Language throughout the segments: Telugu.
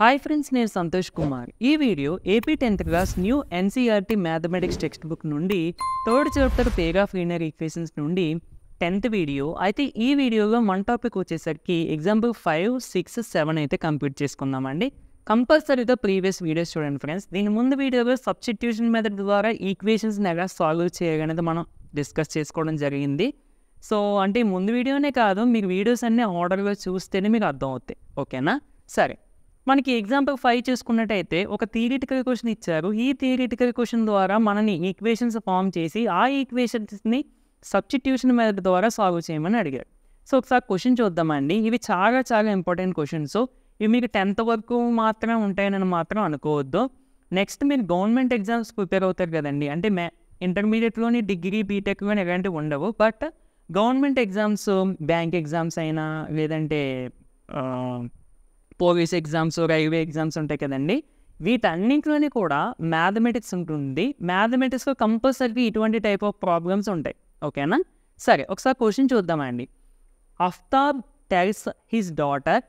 హాయ్ ఫ్రెండ్స్ నేను సంతోష్ కుమార్ ఈ video AP tenth class new NCERT mathematics textbook నుండి third chapter of linear equations నుండి టెన్త్ వీడియో అయితే ఈ వీడియోలో వన్ టాపిక్ వచ్చేసరికి ఎగ్జాంపుల్ ఫైవ్ సిక్స్ సెవెన్ అయితే కంప్లీట్ చేసుకుందామండి కంపల్సరీగా ప్రీవియస్ వీడియోస్ చూడండి ఫ్రెండ్స్ దీని ముందు వీడియోలో సబ్స్టిట్యూషన్ మెథడ్ ద్వారా ఈక్వేషన్స్ని ఎలా సాల్వ్ చేయగలనేది మనం డిస్కస్ చేసుకోవడం జరిగింది సో అంటే ముందు వీడియోనే కాదు మీకు వీడియోస్ అన్నీ ఆర్డర్గా చూస్తేనే మీకు అర్థం అవుతాయి ఓకేనా సరే మనకి ఎగ్జాంపుల్ ఫైవ్ చేసుకున్నట్టయితే ఒక థియరిటికల్ క్వశ్చన్ ఇచ్చారు ఈ థియరిటికల్ క్వశ్చన్ ద్వారా మనని ఈక్వేషన్స్ ఫామ్ చేసి ఆ ఈక్వేషన్స్ని సబ్స్టిట్యూషన్ మెథడ్ ద్వారా సాల్వ్ చేయమని అడిగాడు సో ఒకసారి క్వశ్చన్ చూద్దామండి ఇవి చాలా చాలా ఇంపార్టెంట్ క్వశ్చన్స్ ఇవి మీకు టెన్త్ వరకు మాత్రమే ఉంటాయని మాత్రం అనుకోవద్దు నెక్స్ట్ మీరు గవర్నమెంట్ ఎగ్జామ్స్ ప్రిపేర్ అవుతారు కదండి అంటే మే ఇంటర్మీడియట్లోని డిగ్రీ బీటెక్ కానీ ఇలాంటివి ఉండవు but government exams bank exams అయినా లేదంటే పోలీస్ ఎగ్జామ్స్ రైల్వే ఎగ్జామ్స్ ఉంటాయి కదండి వీటన్నింటిలోనే కూడా మ్యాథమెటిక్స్ ఉంటుంది మ్యాథమెటిక్స్లో కంపల్సరీ ఇటువంటి టైప్ ఆఫ్ ప్రాబ్లమ్స్ ఉంటాయి ఓకేనా సరే ఒకసారి క్వశ్చన్ చూద్దామండి Aftab tells his daughter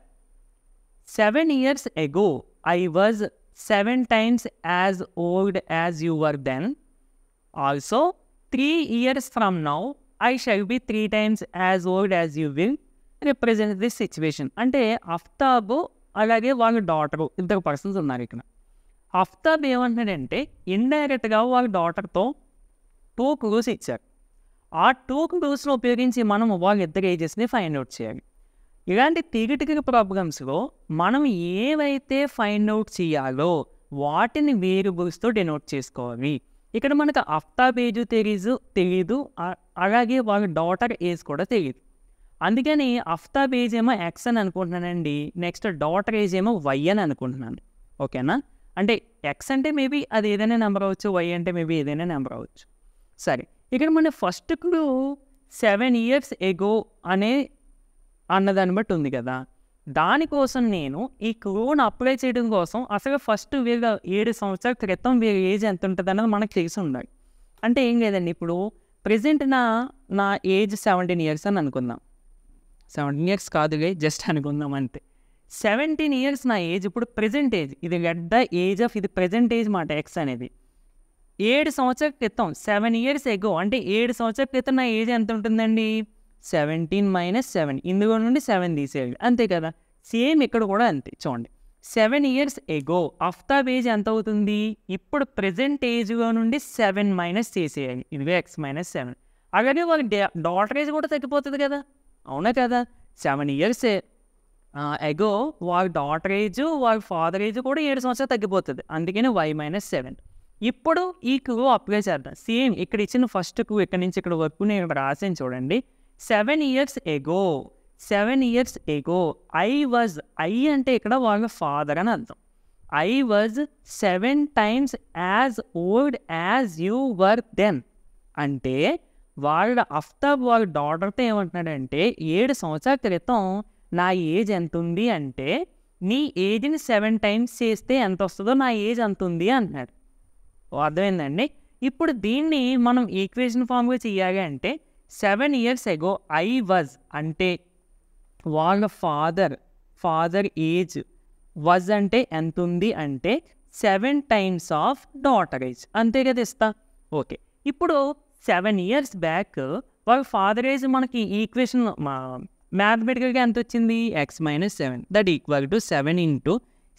seven years ago I was seven times as old as you were then also three years from now I shall be three times as old as you will represent this situation అంటే అఫ్తాబ్ అలాగే వాళ్ళ డాటరు ఇద్దరు పర్సన్స్ ఉన్నారు ఇక్కడ అఫ్తాబ్ ఏమంటున్నాడంటే ఇండైరెక్ట్గా వాళ్ళ డాటర్తో టూ క్రూస్ ఇచ్చారు ఆ టూ క్రూస్ను ఉపయోగించి మనం వాళ్ళ ఇద్దరు ఏజెస్ని ఫైండ్ అవుట్ చేయాలి ఇలాంటి థియరిటికల్ ప్రాబ్లమ్స్లో మనం ఏవైతే ఫైండ్ అవుట్ చేయాలో వాటిని వేరియబుల్స్తో డెనోట్ చేసుకోవాలి ఇక్కడ మనకు అఫ్తాబ్ ఏజ్ తెలీదు తెలీదు అలాగే వాళ్ళ డాటర్ ఏజ్ కూడా తెలియదు అందుకని అఫ్తాబ్ ఏజ్ ఏమో ఎక్స్ అని అనుకుంటున్నానండి నెక్స్ట్ డాటర్ ఏజ్ ఏమో వై అని అనుకుంటున్నాను ఓకేనా అంటే ఎక్స్ అంటే మేబీ అది ఏదైనా నెంబర్ అవ్వచ్చు వై అంటే మేబీ ఏదైనా నెంబర్ అవ్వచ్చు సరే ఇక్కడ మన first clue seven years ago అనే అన్నదాన్ని బట్టి ఉంది కదా దానికోసం నేను ఈ క్లూని అప్లై చేయడం కోసం అసలు ఫస్ట్ వీళ్ళ ఏడు సంవత్సరాల క్రితం వీళ్ళ ఏజ్ ఎంత ఉంటుంది అన్నది మనకు తెలిసి ఉండాలి అంటే ఏం లేదండి ఇప్పుడు ప్రజెంట్ నా నా ఏజ్ సెవెంటీన్ ఇయర్స్ అని అనుకుందాం సెవెంటీన్ ఇయర్స్ కాదుగా జస్ట్ అనుకుందాం అంతే సెవెంటీన్ ఇయర్స్ నా ఏజ్ ఇప్పుడు ప్రజెంట్ ఏజ్ ఇది ఎట్ ద ఏజ్ ఆఫ్ ఇది ప్రజెంట్ ఏజ్ మాట ఎక్స్ అనేది ఏడు సంవత్సరాల క్రితం సెవెన్ ఇయర్స్ ఎగో అంటే ఏడు సంవత్సరాల క్రితం నా ఏజ్ ఎంత ఉంటుందండి సెవెంటీన్ మైనస్ సెవెన్ ఇందులో నుండి సెవెన్ తీసేయాలి అంతే కదా సేమ్ ఇక్కడ కూడా అంతే చూడండి seven years ago Aftab age ఎంత అవుతుంది ఇప్పుడు ప్రజెంట్ ఏజ్గా నుండి సెవెన్ మైనస్ చేసేయాలి ఇదిగో ఎక్స్ మైనస్ సెవెన్ అలాగే వాళ్ళ డాటర్ ఏజ్ కూడా తగ్గిపోతుంది కదా అవునా కదా సెవెన్ ఇయర్సే ఎగో వారి డాటర్ ఏజ్ వారి ఫాదర్ ఏజ్ కూడా ఏడు సంవత్సరాలు తగ్గిపోతుంది అందుకని వై మైనస్ సెవెన్ ఇప్పుడు ఈ క్యూ అప్లై చేద్దాం సేమ్ ఇక్కడ ఇచ్చిన ఫస్ట్ క్యూ ఇక్కడ నుంచి ఇక్కడ వర్క్ నేను రాసాను చూడండి seven years ago seven years ago I was I అంటే ఇక్కడ వాళ్ళ ఫాదర్ అని అర్థం I was seven times as old as you were then అంటే వాళ్ళ అఫ్తాబ్ వాళ్ళ డాటర్తో ఏమంటున్నాడంటే ఏడు సంవత్సరాల క్రితం నా ఏజ్ ఎంత ఉంది అంటే నీ ఏజ్ని సెవెన్ టైమ్స్ చేస్తే ఎంత వస్తుందో నా ఏజ్ అంత ఉంది అంటున్నాడు అర్థమైందండి ఇప్పుడు దీన్ని మనం ఈక్వేషన్ ఫామ్గా చెయ్యాలి అంటే seven years ago I was అంటే వాళ్ళ ఫాదర్ ఫాదర్ ఏజ్ వాజ్ అంటే ఎంత ఉంది అంటే seven times of daughter age అంతే కదా ఇస్తా ఓకే ఇప్పుడు సెవెన్ ఇయర్స్ బ్యాక్ వాళ్ళ ఫాదర్ ఏజ్ మనకి ఈక్వేషన్ మ్యాథమెటికల్గా ఎంత వచ్చింది x minus seven that equal to seven into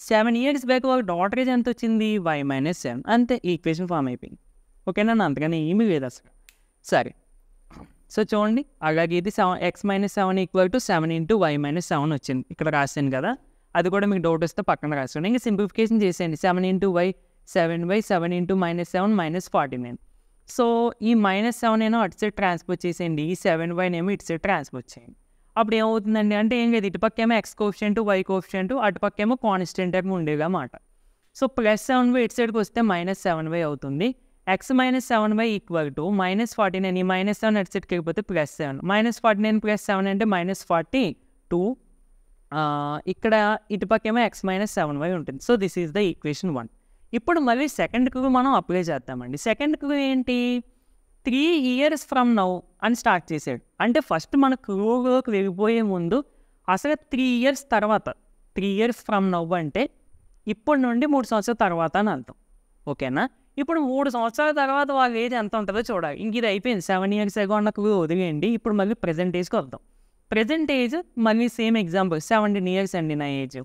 seven years back వాళ్ళ డాటర్ ఏజ్ ఎంత వచ్చింది వై మైనస్ సెవెన్ అంతే ఈక్వేషన్ ఫామ్ అయిపోయింది నన్ను అంతగానే ఏమీ లేదు అసలు సరే సో చూడండి అలాగే ఇది seven x minus seven equal to seven into y minus seven వచ్చింది ఇక్కడ రాశాను కదా అది కూడా మీకు డౌట్ వస్తే పక్కన రాసుకోండి ఇంకా సింప్లిఫికేషన్ చేసేయండి seven into y seven y seven into minus seven minus forty nine so ఈ మైనస్ సెవెన్ ఏమో అటు సైడ్ ట్రాన్స్ఫర్ చేసేయండి ఈ సెవెన్ వైన్ ఏమో ఇటు సైడ్ ట్రాన్స్ఫర్ చేయండి అప్పుడు ఏమవుతుందండి అంటే ఏం లేదు ఇటుపక్క ఏమో ఎక్స్ కోఫిషెంట్ వై కోఫిషియంట్ అటుపక్క ఏమో కాన్స్టెంట్ ఏమో ఉండేవి అన్నమాట సో ప్లస్ సెవెన్ వై ఇటు సైడ్కి వస్తే మైనస్ సెవెన్ వై అవుతుంది x minus seven y equal to minus forty nine ఈ మైనస్ సెవెన్ అటు సైడ్కి వెళ్ళిపోతే plus seven minus forty nine plus seven అంటే మైనస్ ఫార్టీ టూ ఇక్కడ ఏమో ఎక్స్ మైనస్ సెవెన్ వై ఉంటుంది so this is the equation one ఇప్పుడు మళ్ళీ సెకండ్ క్యూ మనం అప్లై చేద్దామండి సెకండ్ క్యూ ఏంటి త్రీ ఇయర్స్ ఫ్రమ్ నౌ అని స్టార్ట్ చేశాడు అంటే ఫస్ట్ మన క్యూలోకి వెళ్ళిపోయే ముందు అసలు త్రీ ఇయర్స్ తర్వాత త్రీ ఇయర్స్ ఫ్రమ్ నౌ అంటే ఇప్పటి నుండి మూడు సంవత్సరాల తర్వాత అని అర్థం ఓకేనా ఇప్పుడు మూడు సంవత్సరాల తర్వాత వాళ్ళ ఏజ్ ఎంత ఉంటుందో చూడాలి ఇంక ఇది అయిపోయింది సెవెన్ ఇయర్స్ ఎగో అన్న క్యూ వదిలేయండి ఇప్పుడు మళ్ళీ ప్రజెంట్ ఏజ్కి వద్దాం ప్రజెంట్ ఏజ్ మళ్ళీ సేమ్ ఎగ్జాంపుల్ సెవెంటీన్ ఇయర్స్ అండి నా ఏజ్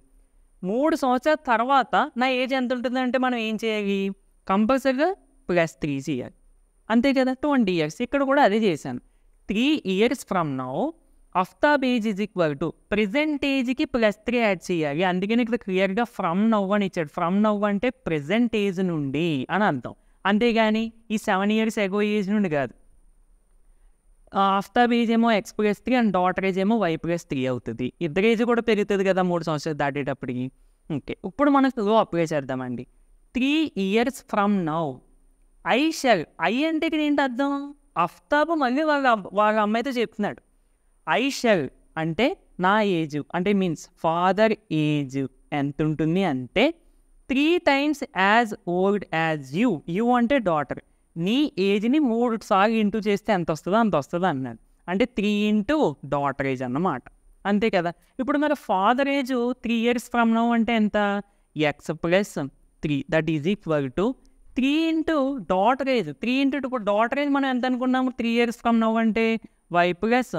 మూడు సంవత్సరాల తర్వాత నా ఏజ్ ఎంత ఉంటుందంటే మనం ఏం చేయాలి కంపల్సరీగా ప్లస్ త్రీ చేయాలి అంతే కదా ట్వంటీ ఇయర్స్ ఇక్కడ కూడా అదే చేశాను three years from now Aftab age is equal to present ఏజ్కి ప్లస్ త్రీ యాడ్ చేయాలి అందుకని ఇక్కడ క్లియర్గా ఫ్రమ్ నవ్ అని ఇచ్చాడు ఫ్రమ్ నవ్ అంటే ప్రజెంట్ ఏజ్ నుండి అని అర్థం అంతేగాని ఈ సెవెన్ ఇయర్స్ ఎగో ఏజ్ నుండి కాదు ఆఫ్తాబ్ ఏజ్ ఏమో x plus three and daughter age ఏమో వై ప్లస్ త్రీ అవుతుంది ఇద్దరు ఏజ్ కూడా పెరుగుతుంది కదా మూడు సంవత్సరాలు దాటేటప్పటికి ఓకే ఇప్పుడు మనం లో అప్లై చేద్దామండి three years from now I shall I అంటే ఇక్కడ ఏంటి అర్థం అఫ్తాబ్ మళ్ళీ వాళ్ళ వాళ్ళ అమ్మాయితో చెప్తున్నాడు ఐ షెల్ అంటే నా ఏజ్ అంటే మీన్స్ ఫాదర్ ఏజ్ ఎంత ఉంటుంది అంటే three times as old as you you అంటే డాటర్ నీ ఏజ్ని మూడు సార్లు ఇంటూ చేస్తే ఎంత వస్తుందో అంత వస్తుందో అన్నాడు అంటే త్రీ ఇంటూ డాటర్ ఏజ్ అన్నమాట అంతే కదా ఇప్పుడు మరి father age three years from now అంటే ఎంత x plus three that is equal to three into daughter age three into ఇప్పుడు డాటర్ ఏజ్ మనం ఎంత అనుకున్నాము త్రీ ఇయర్స్ ఫ్రమ్ నౌ అంటే వై ప్లస్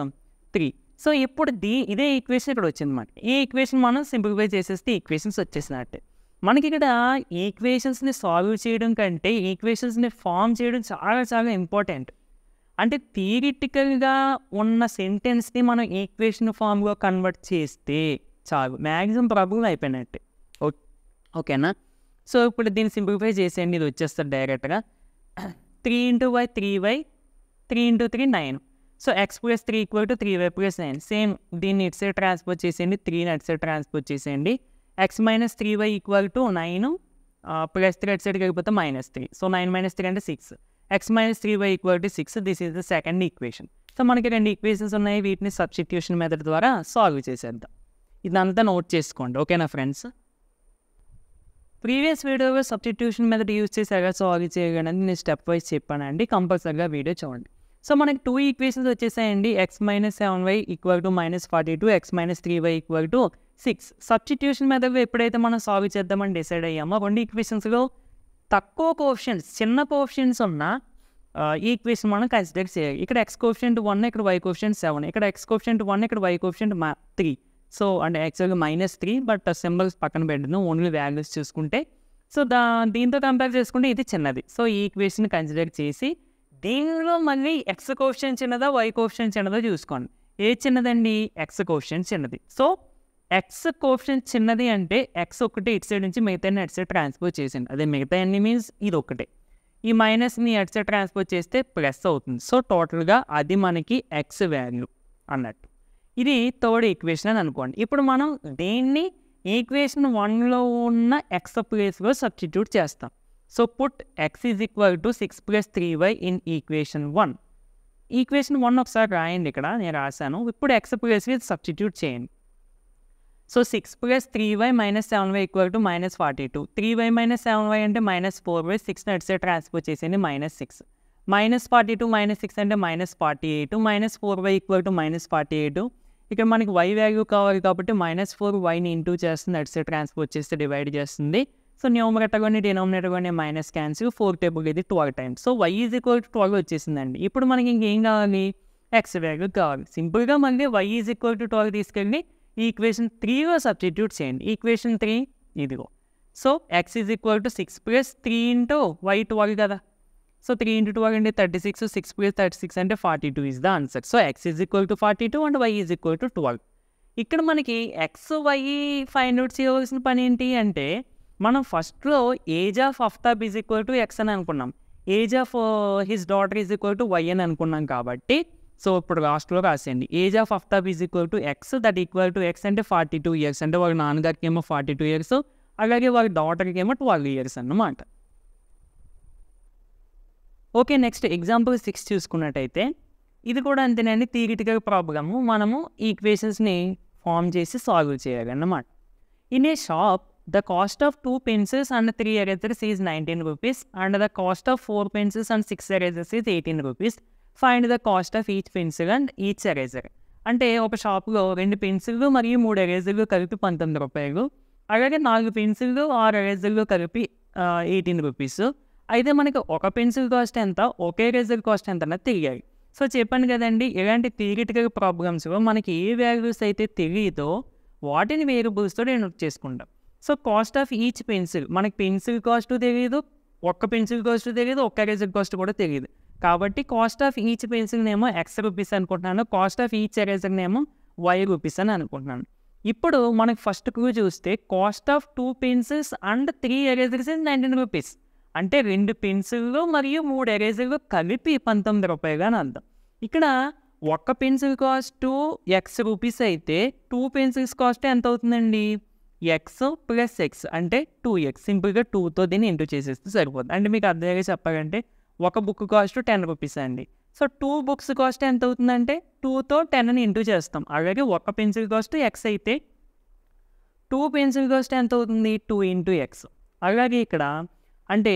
త్రీ సో ఇప్పుడు దీ ఇదే ఈక్వేషన్ ఇక్కడ వచ్చింది అనమాట ఈ ఈక్వేషన్ మనం సింప్లిఫై చేసేస్తే ఈక్వేషన్స్ వచ్చేసినట్టే మనకి ఇక్కడ ఈక్వేషన్స్ని సాల్వ్ చేయడం కంటే ఈక్వేషన్స్ని ఫామ్ చేయడం చాలా చాలా ఇంపార్టెంట్ అంటే థియరిటికల్గా ఉన్న సెంటెన్స్ని మనం ఈక్వేషన్ ఫామ్గా కన్వర్ట్ చేస్తే చాలు మ్యాక్సిమం ప్రాబ్లం అయిపోయినట్టే ఓకేనా సో ఇప్పుడు దీన్ని సింప్లిఫై చేసేయండి ఇది వచ్చేస్తారు డైరెక్ట్గా three into y three y three into three nine so x plus three equal to three y plus nine same దీన్ని ఇటు సైడ్ చేసేయండి త్రీని అటు సైడ్ చేసేయండి x minus three y equal to nine plus three అటు సైడ్ కలిగిపోతే minus three so nine minus three అంటే six x minus three y equal to six this is the second equation so మనకి రెండు ఈక్వేషన్స్ ఉన్నాయి వీటిని సబ్స్టిట్యూషన్ మెథడ్ ద్వారా సాల్వ్ చేసేద్దాం ఇదంతా నోట్ చేసుకోండి ఓకేనా ఫ్రెండ్స్ ప్రీవియస్ వీడియోలో సబ్స్టిట్యూషన్ మెథడ్ యూజ్ చేశాక సాల్వ్ చేయగలని నేను స్టెప్ వైజ్ చెప్పానండి కంపల్సరీగా వీడియో చూడండి సో మనకి టూ ఈక్వేషన్స్ వచ్చేసాయండి x minus seven y equal to minus forty two x minus three y equal to six substitution మీద ఎప్పుడైతే మనం సాల్వ్ చేద్దామని డిసైడ్ అయ్యామో రెండు ఈక్వేషన్స్లో తక్కువ కోఫిషన్స్ చిన్న కోఫిషన్స్ ఉన్న ఈక్వేషన్ మనం కన్సిడర్ చేయాలి ఇక్కడ ఎక్స్ కోఫిషియంట్ వన్ ఇక్కడ వై కోఫిషియంట్ సెవెన్ ఇక్కడ ఎక్స్ కోఫిషియంట్ వన్ ఇక్కడ వై కోఫిషియంట్ మా త్రీ సో అంటే యాక్చువల్గా మైనస్ త్రీ బట్ సింబల్స్ పక్కన పెట్టను ఓన్లీ వాల్యూస్ చూసుకుంటే సో దా దీంతో కంపేర్ చేసుకుంటే ఇది చిన్నది సో ఈ ఈక్వేషన్ కన్సిడర్ చేసి దీనిలో మళ్ళీ ఎక్స్ క్వశ్చన్ చిన్నదా వై కోషన్ చిన్నదా చూసుకోండి ఏ చిన్నదండి ఎక్స్ కోషన్ చిన్నది సో ఎక్స్ క్వశ్చన్ చిన్నది అంటే ఎక్స్ ఒకటి ఇటు సైడ్ నుంచి మిగతా అన్ని సైడ్ ట్రాన్స్ఫర్ చేసింది అదే మిగతా అన్ని మీన్స్ ఇది ఒకటే ఈ మైనస్ని అటు సైడ్ ట్రాన్స్ఫర్ చేస్తే ప్లస్ అవుతుంది సో టోటల్గా అది మనకి ఎక్స్ వాల్యూ అన్నట్టు ఇది థర్డ్ ఈక్వేషన్ అని అనుకోండి ఇప్పుడు మనం దేన్ని ఈక్వేషన్ వన్లో ఉన్న ఎక్స్ ప్లేస్లో సబ్స్టిట్యూట్ చేస్తాం so put x is equal to six 6 three y in equation one equation one ఒకసారి రాయండి ఇక్కడ నేను రాశాను ఇప్పుడు ఎక్స్ ప్లస్ విత్ సబ్స్టిట్యూట్ చేయండి so six plus three y minus seven y equal to minus forty two three y minus seven y అంటే మైనస్ ఫోర్ వై సిక్స్ నట్స్ ట్రాన్స్ఫర్ చేసేయండి minus six minus forty two minus six అంటే minus forty eight minus four why equal to minus forty eight ఇక్కడ మనకి వై వాల్యూ కావాలి కాబట్టి మైనస్ ఫోర్ వైని ఇంటూ చేస్తుంది అట్స్ ట్రాన్స్పోర్ట్ చేస్తే డివైడ్ చేస్తుంది సో న్యూమరేటర్ కానీ డినామినేటర్ కానీ మైనస్ క్యాన్సిల్ ఫోర్ టేబుల్ ఇది twelve times so y is equal to twelve వచ్చేసిందండి ఇప్పుడు మనకి ఇంకేం కావాలి ఎక్స్ వాల్యూ కావాలి సింపుల్గా మళ్ళీ y is equal to twelve తీసుకెళ్ళి ఈక్వేషన్ త్రీలో సబ్స్టిట్యూట్ చేయండి ఈక్వేషన్ త్రీ ఇదిగో so x is equal to six plus three into y twelve కదా సో త్రీ ఇంటూ ట్వెల్వ్ అంటే thirty six six plus thirty six అంటే forty two is the answer so x is equal to forty two and y is equal to twelve ఇక్కడ మనకి ఎక్స్ వై ఫైండ్ అవుట్ చేయవలసిన పని ఏంటి అంటే మనం ఫస్ట్లో age of Aftab is equal to x అని అనుకున్నాం age of his daughter is equal to y అని అనుకున్నాం కాబట్టి సో ఇప్పుడు లాస్ట్లో రాసేయండి age of Aftab is equal to x that equal to x అంటే ఫార్టీ టూ ఇయర్స్ అంటే వాళ్ళ నాన్నగారికి ఏమో ఫార్టీ టూ ఇయర్స్ అలాగే వాళ్ళ డాటర్కి ఏమో ట్వెల్వ్ ఇయర్స్ అన్నమాట ఓకే నెక్స్ట్ ఎగ్జాంపుల్ సిక్స్ చూసుకున్నట్టయితే ఇది కూడా అంతేనండి థియరిటికల్ ప్రాబ్లము మనము ఈక్వేషన్స్ని ఫామ్ చేసి సాల్వ్ అన్నమాట in a shop the cost of two pencils and three erasers is 19 rupees and the cost of four pencils and six erasers is eighteen rupees find the cost of each pencil and each eraser. అంటే ఒక షాప్లో రెండు పెన్సిళ్ళు మరియు మూడు ఎరేజర్లు కలిపి పంతొమ్మిది రూపాయలు అలాగే నాలుగు పెన్సిల్లు ఆరు ఎరేజర్లు కలిపి ఎయిటీన్ రూపీస్ అయితే మనకి ఒక పెన్సిల్ కాస్ట్ ఎంత ఒకే ఎరేజర్ కాస్ట్ ఎంత అన్నది తెలియాలి సో చెప్పాను కదండి ఇలాంటి థియరిటికల్ ప్రాబ్లమ్స్ మనకి ఏ వాల్యూస్ అయితే తెలియదో వాటిని వేరు బుల్స్తో నేను చేసుకుంటాం so cost of each pencil మనకి పెన్సిల్ కాస్ట్ తెలియదు ఒక్క పెన్సిల్ కాస్ట్ తెలియదు ఒక్క ఎరేజర్ కాస్ట్ కూడా తెలియదు కాబట్టి కాస్ట్ ఆఫ్ ఈచ్ పెన్సిల్నేమో ఎక్స్ రూపీస్ అనుకుంటున్నాను కాస్ట్ ఆఫ్ ఈచ్ ఎరేజర్ నేమో వై రూపీస్ అని అనుకుంటున్నాను ఇప్పుడు మనకి ఫస్ట్ క్రూ చూస్తే cost of two pencils and three erasers is nineteen rupees అంటే రెండు పెన్సిల్లు మరియు మూడు ఎరేజర్లు కలిపి పంతొమ్మిది రూపాయలుగా అని అర్థం ఇక్కడ ఒక్క పెన్సిల్ కాస్ట్ ఎక్స్ రూపీస్ అయితే టూ పెన్సిల్స్ కాస్ట్ ఎంత అవుతుందండి ఎక్స్ ప్లస్ ఎక్స్ అంటే టూ ఎక్స్ సింపుల్గా టూతో దీన్ని ఇంటూ చేసేస్తే సరిపోతుంది అంటే మీకు అర్థమయ్యే చెప్పాలంటే ఒక బుక్ కాస్ట్ టెన్ రూపీస్ అండి సో టూ బుక్స్ కాస్ట్ ఎంత అవుతుందంటే టూతో టెన్ని ఇంటూ చేస్తాం అలాగే ఒక పెన్సిల్ కాస్ట్ ఎక్స్ అయితే టూ పెన్సిల్ కాస్ట్ ఎంత అవుతుంది టూ ఇంటూ ఎక్స్ అలాగే ఇక్కడ అంటే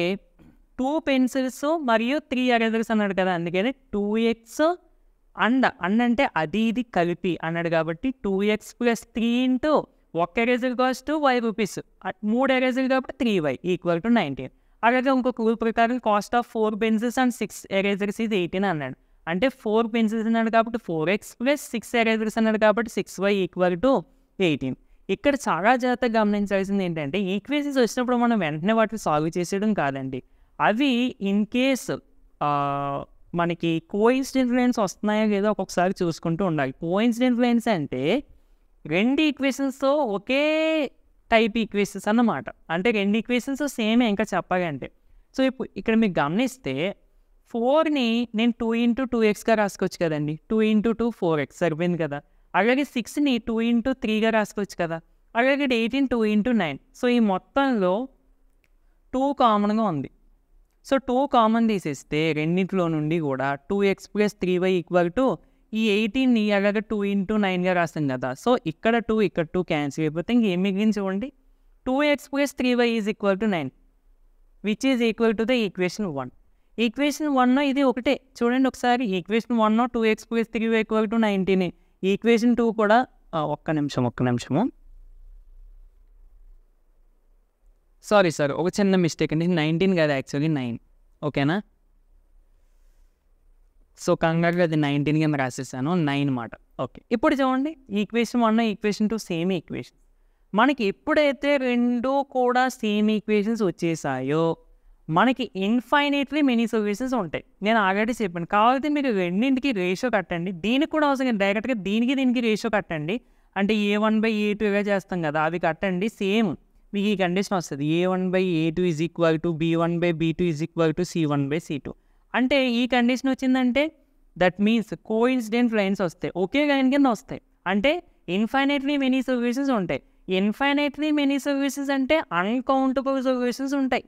టూ పెన్సిల్స్ మరియు త్రీ ఎరేజర్స్ అన్నాడు కదా అందుకని టూ ఎక్స్ అండ్ అండ్ అంటే అది ఇది కలిపి అన్నాడు కాబట్టి two x plus three into ఒక్క ఎరేజర్ కాస్ట్ వై రూపీస్ మూడు ఎరేజర్ కాబట్టి three y equal to nineteen అలాగే ఇంకొక రూల్ ప్రకారం cost of four pencils and six erasers ఇది ఎయిటీన్ అన్నాడు అంటే ఫోర్ పెన్సిల్స్ అన్నాడు కాబట్టి four x plus six erasers అన్నాడు కాబట్టి six y equal to eighteen ఇక్కడ చాలా జాగ్రత్తగా గమనించాల్సింది ఏంటంటే ఈక్వేషన్స్ వచ్చినప్పుడు మనం వెంటనే వాటిని సాల్వ్ చేసేయడం కాదండి అవి ఇన్ కేస్ మనకి కోయిన్స్ లైన్స్ వస్తున్నాయో లేదో ఒక్కొక్కసారి చూసుకుంటూ ఉండాలి కోయిన్స్ లైన్స్ అంటే రెండు ఈక్వేషన్స్తో ఒకే టైప్ ఈక్వేషన్స్ అన్నమాట అంటే రెండు ఈక్వేషన్స్ సేమే ఇంకా చెప్పాలంటే సో ఇప్పుడు ఇక్కడ మీకు గమనిస్తే ఫోర్ని నేను టూ ఇంటూ టూ ఎక్స్గా రాసుకోవచ్చు కదండి two into two four x సరిపోయింది కదా అలాగే సిక్స్ని టూ ఇంటూ త్రీగా రాసుకోవచ్చు కదా అలాగే eighteen two into nine so ఈ మొత్తంలో టూ కామన్గా ఉంది సో టూ కామన్ తీసేస్తే రెండింటిలో నుండి కూడా two x plus three y equal to ఈ ఎయిటీన్ అలాగే టూ ఇంటూ నైన్గా రాస్తాం కదా సో ఇక్కడ టూ ఇక్కడ టూ క్యాన్సిల్ అయిపోతే ఏం మిగిలిన చూడండి two x plus three y is equal to nine which is equal to the equation one equation one ఇది ఒకటే చూడండి ఒకసారి equation one two x plus three y equal to nineteen equation two కూడా ఒక్క నిమిషం ఒక్క నిమిషము సారీ సార్ ఒక చిన్న మిస్టేక్ అండి నైన్టీన్ కాదు యాక్చువల్లీ నైన్ ఓకేనా సో కంగారుగా అది నైన్టీన్ కింద రాసేసాను నైన్ మాట ఓకే ఇప్పుడు చూడండి equation one equation two same equation మనకి ఎప్పుడైతే రెండూ కూడా సేమ్ ఈక్వేషన్స్ వచ్చేసాయో మనకి ఇన్ఫైనైట్లీ మెనీ సొల్యూషన్స్ ఉంటాయి నేను ఆల్రెడీ చెప్పాను కాకపోతే మీరు రెండింటికి రేషియో కట్టండి దీనికి కూడా అవసరం డైరెక్ట్గా దీనికి దీనికి రేషియో కట్టండి అంటే ఏ వన్ బై ఏ టూగా చేస్తాం కదా అవి కట్టండి సేమ్ మీకు ఈ కండిషన్ వస్తుంది a one by A two is equal to b one by be two is equal to C one by C two అంటే ఈ కండిషన్ వచ్చిందంటే దట్ మీన్స్ ఇన్సిడెంట్ లైన్స్ వస్తాయి ఒకే లైన్ కింద వస్తాయి అంటే ఇన్ఫైనైట్లీ మెనీ సర్వీసెస్ ఉంటాయి ఇన్ఫైనైట్లీ మెనీ సర్వీసెస్ అంటే అన్కౌంటబుల్ సర్వీసెస్ ఉంటాయి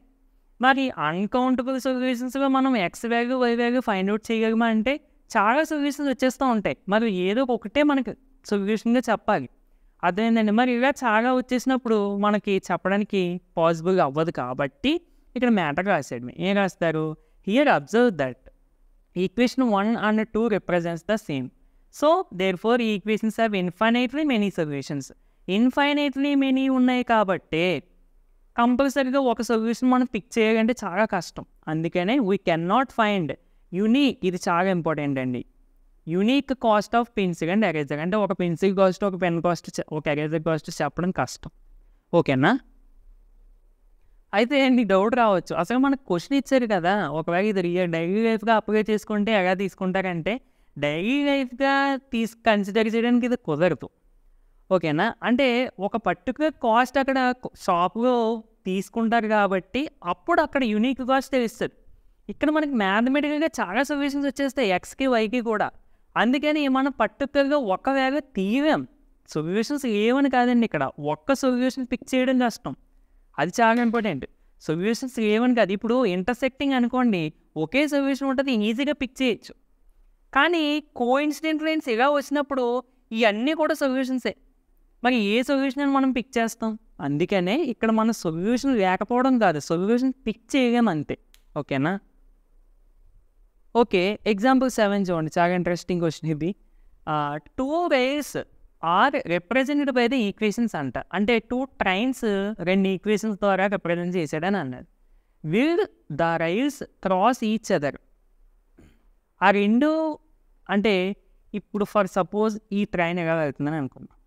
మరి అన్కౌంటబుల్ సర్వీసెస్గా మనం ఎక్స్ వ్యాగ్ వై వ్యాగ్ ఫైండ్ అవుట్ చేయగలమా అంటే చాలా సర్వీసెస్ వచ్చేస్తూ ఉంటాయి మరి ఏదో ఒకటే మనకు సొల్యూషన్గా చెప్పాలి అదేందండి మరి ఇలా చాలా వచ్చేసినప్పుడు మనకి చెప్పడానికి పాసిబుల్ అవ్వదు కాబట్టి ఇక్కడ మ్యాటర్ రాసేయడమే ఏం రాస్తారు Here observe that equation 1 and 2 represents the same. So, therefore, equations have infinitely many solutions. Infinitely many ఉన్నాయి కాబట్టే కంపల్సరీగా ఒక సొల్యూషన్ మనం పిక్ చేయాలంటే చాలా కష్టం అందుకనే we can not find unique ఇది చాలా ఇంపార్టెంట్ అండి unique cost of pencil and eraser అంటే ఒక పెన్సిల్ కాస్ట్ ఒక పెన్ కాస్ట్ ఒక ఎరేజర్ కాస్ట్ చెప్పడం కష్టం ఓకేనా అయితే నీకు డౌట్ రావచ్చు అసలు మనకు క్వశ్చన్ ఇచ్చారు కదా ఒకవేళ ఇది రియల్ డైలీ లైఫ్గా అప్లై చేసుకుంటే ఎలా తీసుకుంటారంటే డైలీ లైఫ్గా తీసు కన్సిడర్ చేయడానికి ఇది కుదరదు ఓకేనా అంటే ఒక పర్టికులర్ కాస్ట్ అక్కడ షాప్లో తీసుకుంటారు కాబట్టి అప్పుడు అక్కడ యూనిక్ కాస్ట్ తెలుస్తుంది ఇక్కడ మనకి మ్యాథమెటికల్గా చాలా సొల్యూషన్స్ వచ్చేస్తాయి ఎక్స్కి వైకి కూడా అందుకని మనం పర్టికులర్గా ఒకవేళ తీయం సొల్యూషన్స్ ఏమని కాదండి ఇక్కడ ఒక్క సొల్యూషన్ పిక్ చేయడం కష్టం అది చాలా ఇంపార్టెంట్ సొల్యూషన్స్ లేవని కాదు ఇప్పుడు ఇంటర్సెక్టింగ్ అనుకోండి ఒకే సొల్యూషన్ ఉంటుంది ఈజీగా పిక్ చేయొచ్చు కానీ కో ఇన్సిడెంట్ లైన్స్ ఇలా వచ్చినప్పుడు ఇవన్నీ కూడా సొల్యూషన్సే మరి ఏ సొల్యూషన్ అని మనం పిక్ చేస్తాం అందుకనే ఇక్కడ మన సొల్యూషన్ లేకపోవడం కాదు సొల్యూషన్ పిక్ చేయలేం అంతే ఓకేనా ఓకే ఎగ్జాంపుల్ సెవెన్ చూడండి చాలా ఇంట్రెస్టింగ్ క్వశ్చన్ ఇది two ways are represented by the equations అంట అంటే టూ ట్రైన్స్ రెండు ఈక్వేషన్స్ ద్వారా రిప్రజెంట్ చేశాడని అన్నారు will the rails cross each other ఆ రెండు అంటే ఇప్పుడు ఫర్ సపోజ్ ఈ ట్రైన్ ఎలా వెళ్తుందని అనుకుందాం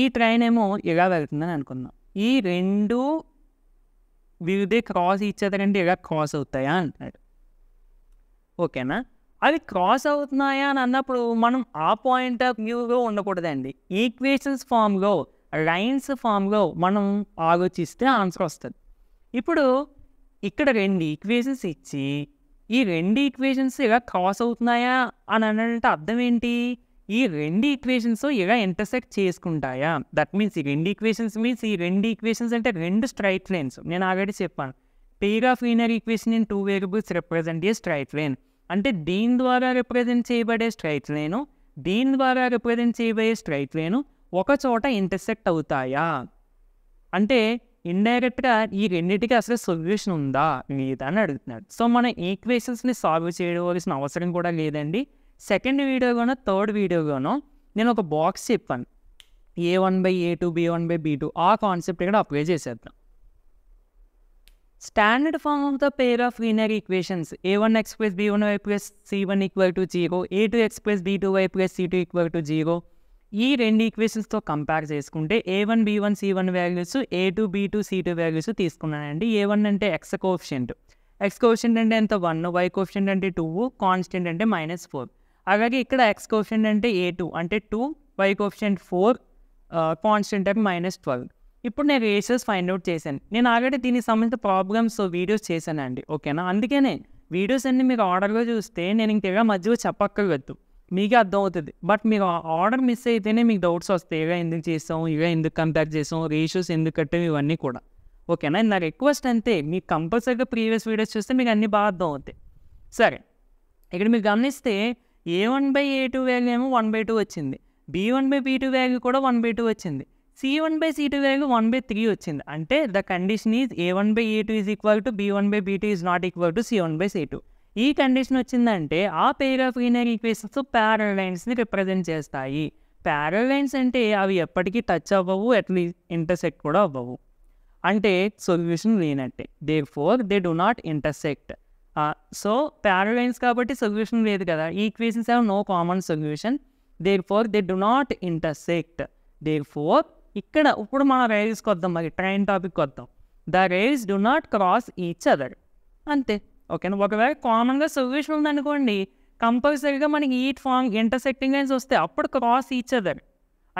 ఈ ట్రైన్ ఏమో ఇలా వెళ్తుందని అనుకుందాం ఈ రెండు దే క్రాస్ ఈచ్ అదర్ అంటే ఇలా క్రాస్ అవుతాయా అంటున్నాడు ఓకేనా అవి క్రాస్ అవుతున్నాయా అని అన్నప్పుడు మనం ఆ పాయింట్ ఆఫ్ వ్యూగా ఉండకూడదండి ఈక్వేషన్స్ ఫామ్లో లైన్స్ ఫామ్లో మనం ఆలోచిస్తే ఆన్సర్ వస్తుంది ఇప్పుడు ఇక్కడ రెండు ఈక్వేషన్స్ ఇచ్చి ఈ రెండు ఈక్వేషన్స్ ఇలా క్రాస్ అవుతున్నాయా అని అనంటే అర్థం ఏంటి ఈ రెండు ఈక్వేషన్స్ ఇలా ఇంటర్సెక్ట్ చేసుకుంటాయా దట్ మీన్స్ ఈ రెండు ఈక్వేషన్స్ మీన్స్ ఈ రెండు ఈక్వేషన్స్ అంటే రెండు స్ట్రైట్ లైన్స్ నేను ఆల్రెడీ చెప్పాను pair of linear equation in two variables represent a straight line అంటే దీని ద్వారా రిప్రజెంట్ చేయబడే స్ట్రైట్ లైను దీని ద్వారా రిప్రజెంట్ చేయబడే స్ట్రైట్ లైను ఒక చోట ఇంటర్సెక్ట్ అవుతాయా అంటే ఇండైరెక్ట్గా ఈ రెండింటికి అసలు సొల్యూషన్ ఉందా లేదా అని అడుగుతున్నాడు సో మన ఈక్వేషన్స్ని సాల్వ్ చేయవలసిన అవసరం కూడా లేదండి సెకండ్ వీడియోగానో థర్డ్ వీడియోగానో నేను ఒక బాక్స్ చెప్పాను a one by A two b one by be two ఆ కాన్సెప్ట్ ఇక్కడ అప్లై చేసేద్దాం standard of of the Standard form of one pair plus c one equal to zero a two x plus b two y plus c two equal to zero ఈ రెండు ఈక్వేషన్స్తో కంపేర్ చేసుకుంటే a one b one c one values a two b two c two values తీసుకున్నానండి ఏ వన్ అంటే ఎక్స్ కోఫిషియంట్ ఎక్స్ కోఫిషియంట్ అంటే ఎంత వన్ వై కోఫిషియంట్ అంటే టూ కాన్స్టెంట్ అంటే మైనస్ ఫోర్ అలాగే ఇక్కడ ఎక్స్ కోఫిషియంట్ అంటే ఏ టూ అంటే two y coefficient four constant అంటే మైనస్ ట్వెల్వ్ ఇప్పుడు నేను రేషియోస్ ఫైండ్ అవుట్ చేశాను నేను ఆల్రెడీ దీనికి సంబంధించిన ప్రాబ్లమ్స్ వీడియోస్ చేశాను అండి ఓకేనా అందుకనే వీడియోస్ అన్ని మీరు ఆర్డర్గా చూస్తే నేను ఇంకేగా మధ్యలో చెప్పక్కర్లేదు మీకే అర్థమవుతుంది బట్ మీరు ఆర్డర్ మిస్ అయితేనే మీకు డౌట్స్ వస్తాయి ఇవే ఎందుకు చేస్తాం ఇవే ఎందుకు కంపేర్ చేస్తాం రేషియోస్ ఎందుకు కట్టాం ఇవన్నీ కూడా ఓకేనా నా రిక్వెస్ట్ అంతే మీకు కంపల్సరీగా ప్రీవియస్ వీడియోస్ చూస్తే మీకు అన్నీ బాగా అర్థం అవుతాయి సరే ఇక్కడ మీరు గమనిస్తే A one by A two value ఏమో వన్ బై టూ వచ్చింది B one by be two value కూడా వన్ బై టూ వచ్చింది C one by C two value one by three వచ్చింది అంటే the condition is A one by A two is equal to B one by be two is not equal to C one by C two ఈ కండిషన్ వచ్చిందంటే ఆ pair of linear equations parallel లైన్స్ని రిప్రజెంట్ చేస్తాయి ప్యారల్ లైన్స్ అంటే అవి ఎప్పటికీ టచ్ అవ్వవు అట్లీస్ట్ ఇంటర్సెక్ట్ కూడా అవ్వవు అంటే సొల్యూషన్ లేనట్టే therefore they do not intersect so parallel lines కాబట్టి సొల్యూషన్ లేదు కదా equations have no common solution therefore they do not intersect therefore ఇక్కడ ఇప్పుడు మన రైల్స్కి వద్దాం మరి ట్రైన్ టాపిక్ వద్దాం the rails do not cross each other అంతే ఓకేనా ఒకవేళ కామన్గా సొల్యూషన్ ఉందనుకోండి కంపల్సరీగా మనకి ఈట్ ఫామ్ ఇంటర్సెక్టింగ్ లైన్స్ వస్తే అప్పుడు క్రాస్ ఈచ్ అదర్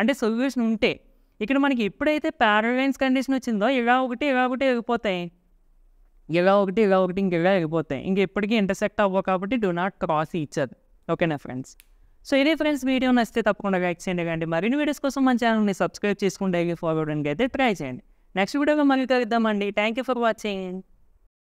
అంటే సొల్యూషన్ ఉంటే ఇక్కడ మనకి ఎప్పుడైతే ప్యారలైన్స్ కండిషన్ వచ్చిందో ఇలా ఒకటి ఇలా ఒకటి వెళ్ళిపోతాయి ఇలా ఒకటి ఇలా ఒకటి ఇంక ఇలా వెళ్ళిపోతాయి ఇంక ఎప్పటికీ ఇంటర్సెక్ట్ అవ్వవు కాబట్టి do not cross each other ఓకేనా ఫ్రెండ్స్ సో ఇదే ఫ్రెండ్స్ వీడియో నచ్చితే తప్పకుండా లైక్ చేయండి కండి మరిన్ని వీడియోస్ కోసం మన ఛానల్ని సబ్స్క్రైబ్ చేసుకుంటే ఫార్వర్డ్ అయితే ట్రై చేయండి నెక్స్ట్ వీడియోగా మళ్ళీ కలుద్దామండి థ్యాంక్ యూ ఫర్ వాచింగ్